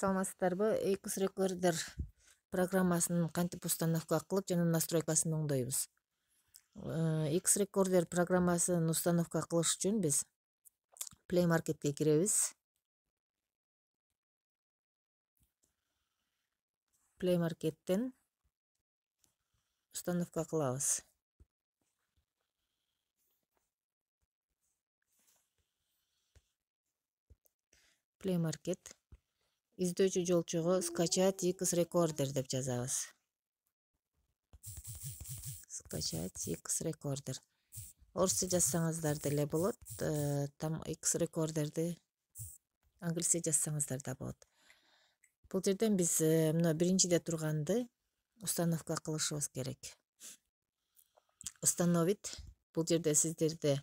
саламатсыздарбы эки рекордер программасын кантип установка кылып жана настройкасын оңдойбуз x э, рекордер программасын установка кылыш үчүн биз play маркетке киребиз play маркеттен установка кылабыз play market издөөчү жолчого скачать x recorder деп жазабыз скачать x recorder орусча жазсаңыздар деле болот э, там x rеcордерди англисче жазсаңыздар да болот бул жерден биз э, мына биринчиде турганды установка кылышыбыз керек установит бул жерде сиздерде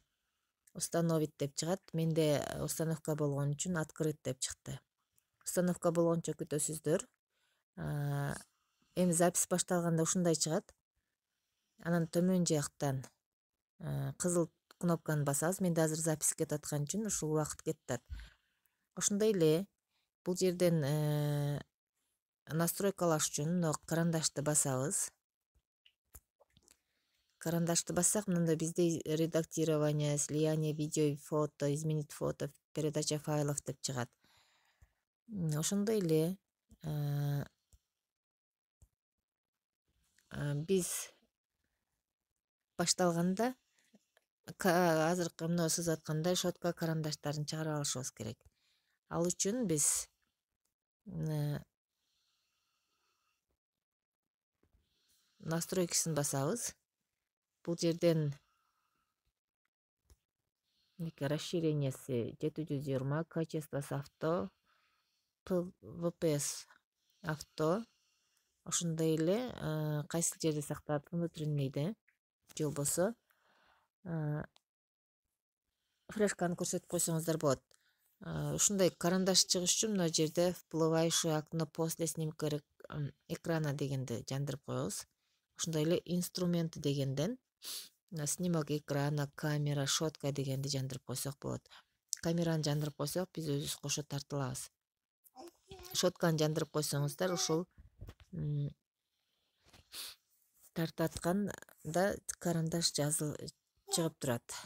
установить деп чыгат менде э, установка болгон үчүн открыт деп чыкты установка болгончо күтөсүздөр эми запись башталганда ушундай чыгат анан төмөн жактан кызыл кнопканы басабыз менде азыр запись кетип аткан үчүн ушул убакыт кетип атат ошондой эле бул жерден э, настройкалаш үчүн мына карандашты басабыз карандашты бассак мындай бизде редактирование слияние видео фото изменить фото передача файлов деп чыгат ошондой эле э, э, биз башталганда азыркы мына сиз айткандай шетка карандаштарын чыгарып алышыбыз керек ал үчүн биз э, настройкисин басабыз бул жерден мынакей жети жүз жыйырма качествосу авто пвпс авто ошондой эле э, кайсы жерде сактат внутреннийды э, же болбосо э, флешканы көрсөтүп койсоңуздар болот ушундай карандаш чыгыш үчүн мына жерде вплывающее окно после снимка экрана дегенди жандырып коебуз ошондой эле инструменты дегенден снимок экрана камера шотка дегенди жандырып койсок болот камераны жандырып койсок биз өзүбүз кошо тартылабыз шотканы жандырып койсоңуздар ушул тартатканда карандаш жазыл чыгып турат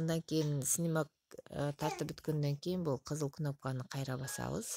андан кийин снимок э, тартып бүткөндөн кийин бул кызыл кнопканы кайра басабыз